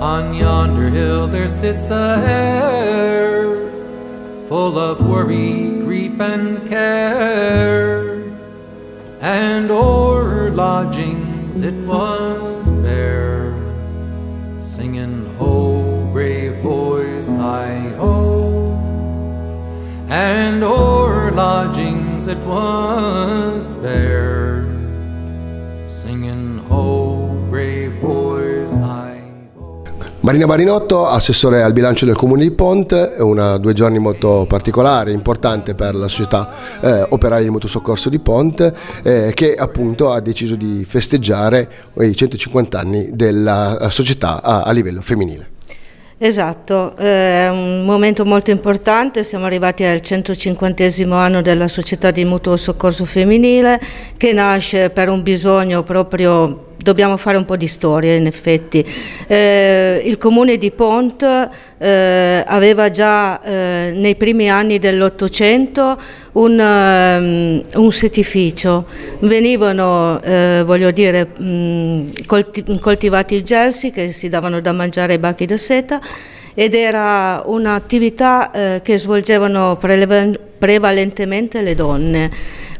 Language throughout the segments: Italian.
On yonder hill there sits a hare, full of worry, grief, and care and o'er lodgings it was bare, singing, Ho, brave boys, hi ho, and o'er lodgings it was Marina Barinotto, assessore al bilancio del comune di Ponte, una, due giorni molto particolari, importanti per la società eh, operaia di motosoccorso di Ponte, eh, che appunto ha deciso di festeggiare i 150 anni della eh, società a, a livello femminile. Esatto, eh, è un momento molto importante, siamo arrivati al 150 anno della società di mutuo soccorso femminile che nasce per un bisogno proprio dobbiamo fare un po' di storia in effetti. Eh, il comune di Pont eh, aveva già eh, nei primi anni dell'Ottocento un, um, un, setificio, venivano eh, dire, mh, colti coltivati i gelsi che si davano da mangiare ai bacchi da seta ed era un'attività eh, che svolgevano prevalentemente le donne.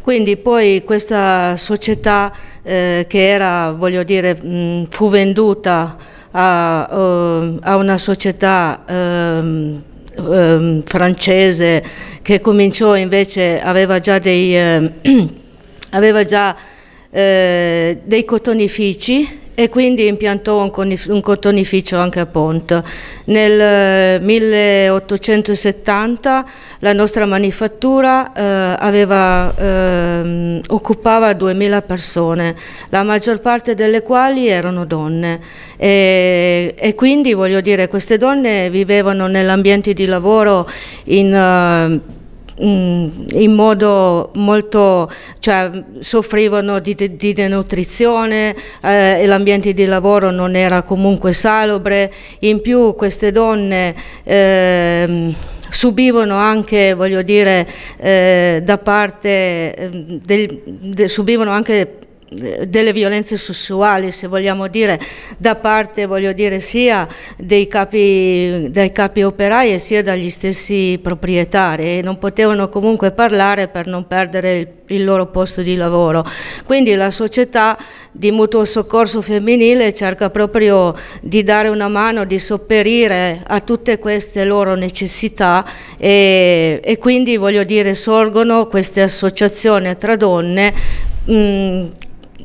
Quindi poi questa società eh, che era, voglio dire, mh, fu venduta a, uh, a una società um, um, francese che cominciò invece, aveva già dei... Eh, aveva già eh, dei cotonifici e quindi impiantò un, cotonificio anche a Ponte. Nel 1870 eh, la nostra manifattura eh, aveva, eh, occupava 2000 persone, la maggior parte delle quali erano donne e, e quindi voglio dire queste donne vivevano nell'ambiente di lavoro in... Eh, Mm, in modo molto, cioè, soffrivano di, di denutrizione, eh, l'ambiente di lavoro non era comunque salubre, in più queste donne eh, subivano anche, voglio dire, eh, da parte, ehm, del, de, subivano anche delle violenze sessuali, se vogliamo dire, da parte voglio dire, sia dei capi, dai capi operai sia dagli stessi proprietari e non potevano comunque parlare per non perdere il, il loro posto di lavoro. Quindi la società di mutuo soccorso femminile cerca proprio di dare una mano, di sopperire a tutte queste loro necessità e, e quindi voglio dire sorgono queste associazioni tra donne mh,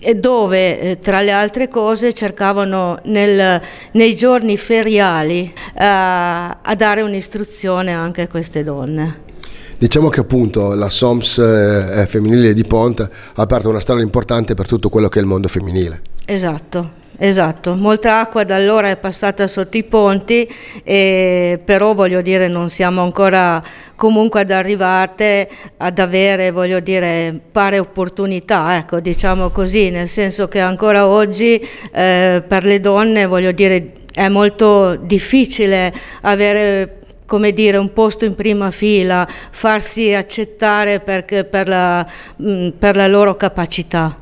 e dove eh, tra le altre cose cercavano nel, nei giorni feriali eh, a dare un'istruzione anche a queste donne. Diciamo che appunto la SOMS eh, eh femminile di Ponte ha aperto una strada importante per tutto quello che è il mondo femminile. Esatto, Esatto, molta acqua da allora è passata sotto i ponti, eh, però voglio dire non siamo ancora comunque ad arrivare ad avere, voglio dire, pare opportunità, ecco, diciamo così, nel senso che ancora oggi eh, per le donne, voglio dire, è molto difficile avere come dire, un posto in prima fila, farsi accettare per, per, la, mm, per la loro capacità.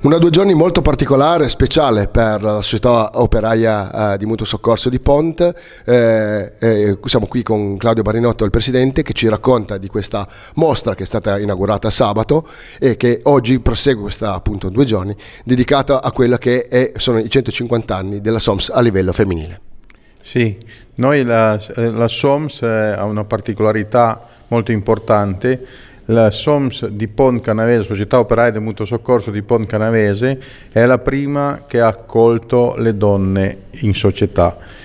Una due giorni molto particolare, speciale per la società operaia eh, di mutuo soccorso di Ponte. Eh, eh, siamo qui con Claudio Barinotto, il presidente, che ci racconta di questa mostra che è stata inaugurata sabato e che oggi prosegue questa appunto due giorni, dedicata a quello che è, sono i 150 anni della SOMS a livello femminile. Sì, noi la, la SOMS eh, ha una particolarità molto importante. La SOMS di Pont Canavese, Società Operaia del Mutuo Soccorso di Pont Canavese, è la prima che ha accolto le donne in società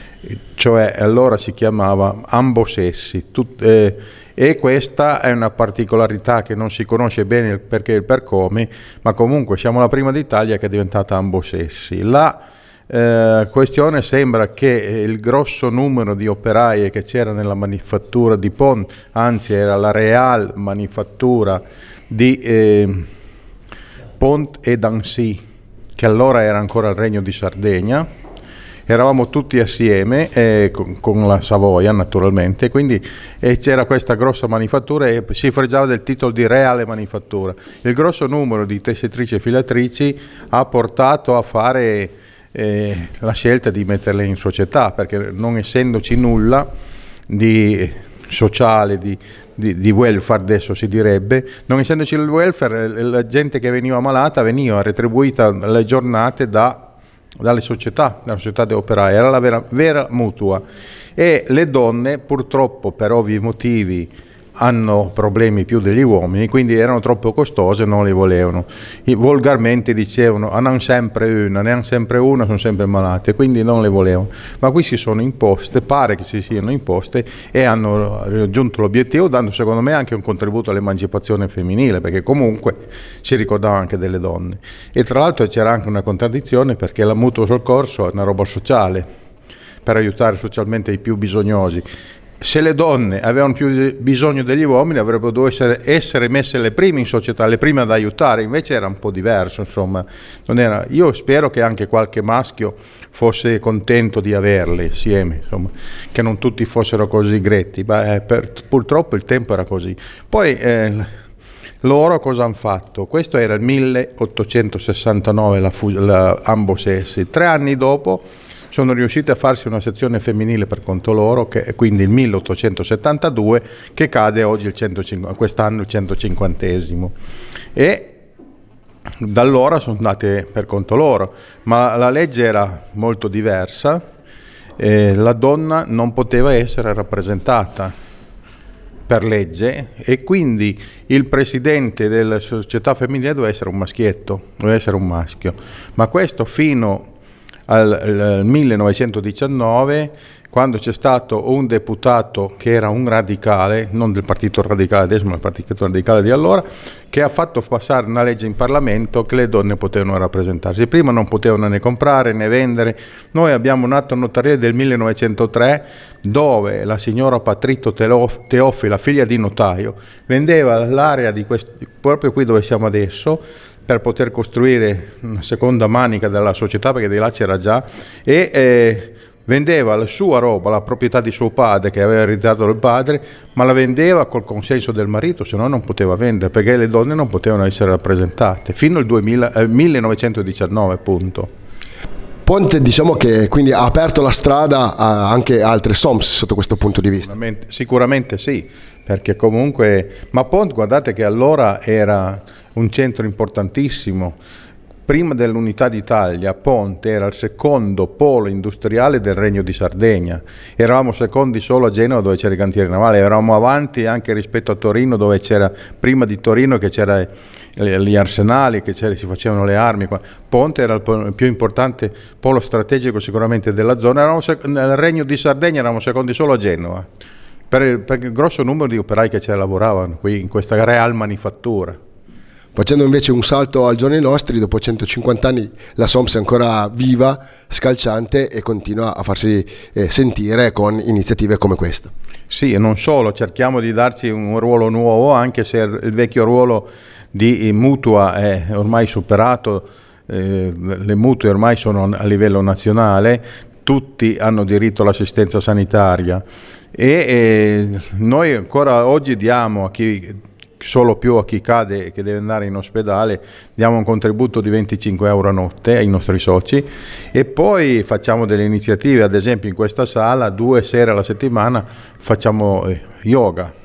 cioè allora si chiamava Ambosessi tut, eh, e questa è una particolarità che non si conosce bene il perché e il per come, ma comunque siamo la prima d'Italia che è diventata ambo sessi. La eh, questione sembra che eh, il grosso numero di operaie che c'era nella manifattura di Pont, anzi era la real manifattura di eh, Pont e Dancy, che allora era ancora il regno di Sardegna, eravamo tutti assieme eh, con, con, la Savoia naturalmente, quindi eh, c'era questa grossa manifattura e si freggiava del titolo di reale manifattura. Il grosso numero di tessitrici e filatrici ha portato a fare eh, la scelta di metterle in società, perché non essendoci nulla di sociale, di, di, di, welfare adesso si direbbe, non essendoci il welfare eh, la gente che veniva malata veniva retribuita le giornate da, dalle società, dalla società di operai, era la vera, vera mutua e le donne purtroppo per ovvi motivi hanno problemi più degli uomini, quindi erano troppo costose e non le volevano. I, volgarmente dicevano, ah, ne sempre una, ne hanno sempre una, sono sempre malate, quindi non le volevano. Ma qui si sono imposte, pare che si siano imposte e hanno raggiunto l'obiettivo dando secondo me anche un contributo all'emancipazione femminile, perché comunque si ricordava anche delle donne. E tra l'altro c'era anche una contraddizione perché la mutuo soccorso è una roba sociale per aiutare socialmente i più bisognosi se le donne avevano più bisogno degli uomini avrebbero dovuto essere, essere, messe le prime in società, le prime ad aiutare, invece era un po' diverso, insomma. Era, io spero che anche qualche maschio fosse contento di averle insieme, insomma, che non tutti fossero così gretti, ma eh, per, purtroppo il tempo era così. Poi eh, loro cosa hanno fatto? Questo era il 1869, la, la, ambosessi. Tre anni dopo sono riusciti a farsi una sezione femminile per conto loro, che è quindi il 1872, che cade oggi il 150, quest'anno il 150esimo. E da allora sono andate per conto loro, ma la legge era molto diversa, eh, la donna non poteva essere rappresentata per legge e quindi il presidente della società femminile doveva essere un maschietto, doveva essere un maschio, ma questo fino al, al 1919 quando c'è stato un deputato che era un radicale, non del partito radicale adesso, ma del partito radicale di allora, che ha fatto passare una legge in Parlamento che le donne potevano rappresentarsi. Prima non potevano né comprare né vendere. Noi abbiamo un atto notarile del 1903 dove la signora Patrito Teofi, la figlia di notaio, vendeva l'area di questo, proprio qui dove siamo adesso, per poter costruire una seconda manica della società, perché di là c'era già, e eh, vendeva la sua roba, la proprietà di suo padre che aveva ereditato dal padre, ma la vendeva col consenso del marito, se no non poteva vendere perché le donne non potevano essere rappresentate fino al 2000, eh, 1919 appunto. Ponte diciamo che quindi ha aperto la strada a anche altre SOMS sotto questo punto di vista. Sicuramente, sicuramente sì, perché comunque... Ma Ponte guardate che allora era un centro importantissimo. Prima dell'unità d'Italia Ponte era il secondo polo industriale del Regno di Sardegna. Eravamo secondi solo a Genova dove c'era il cantiere navale, eravamo avanti anche rispetto a Torino dove c'era, prima di Torino che c'era Il gli arsenali che si facevano le armi. Ponte era il più importante polo strategico sicuramente della zona, eravamo nel regno di Sardegna eravamo secondi solo a Genova, per, per il grosso numero di operai che ci lavoravano qui in questa real manifattura. Facendo invece un salto ai giorni nostri, dopo 150 anni la SOMS è ancora viva, scalciante e continua a farsi eh, sentire con iniziative come questa. Sì, e non solo, cerchiamo di darci un ruolo nuovo, anche se il vecchio ruolo di mutua è ormai superato, eh, le mutue ormai sono a livello nazionale, tutti hanno diritto all'assistenza sanitaria e eh, noi ancora oggi diamo a chi solo più a chi cade e che deve andare in ospedale, diamo un contributo di 25 euro a notte ai nostri soci e poi facciamo delle iniziative, ad esempio in questa sala due sere alla settimana facciamo eh, yoga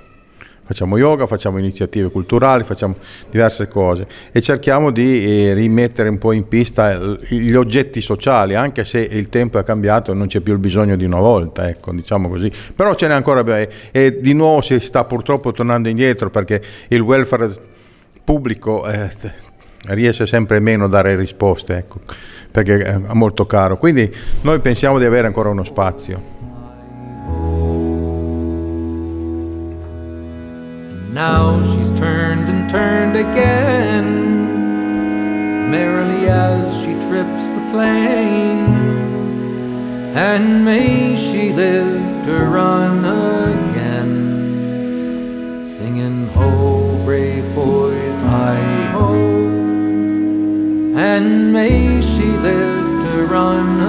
facciamo yoga, facciamo iniziative culturali, facciamo diverse cose e cerchiamo di eh, rimettere un po' in pista gli oggetti sociali, anche se il tempo è cambiato e non c'è più il bisogno di una volta, ecco, diciamo così. Però ce n'è ancora e di nuovo si sta purtroppo tornando indietro perché il welfare pubblico eh, riesce sempre meno a dare risposte, ecco, perché è molto caro. Quindi noi pensiamo di avere ancora uno spazio. Now she's turned and turned again, merrily as she trips the plain. And may she live to run again, singing, Ho, brave boys, I ho. And may she live to run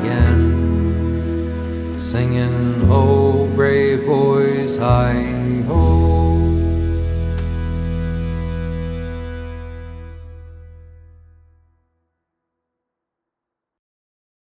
again, singing, Ho, brave boys, I ho.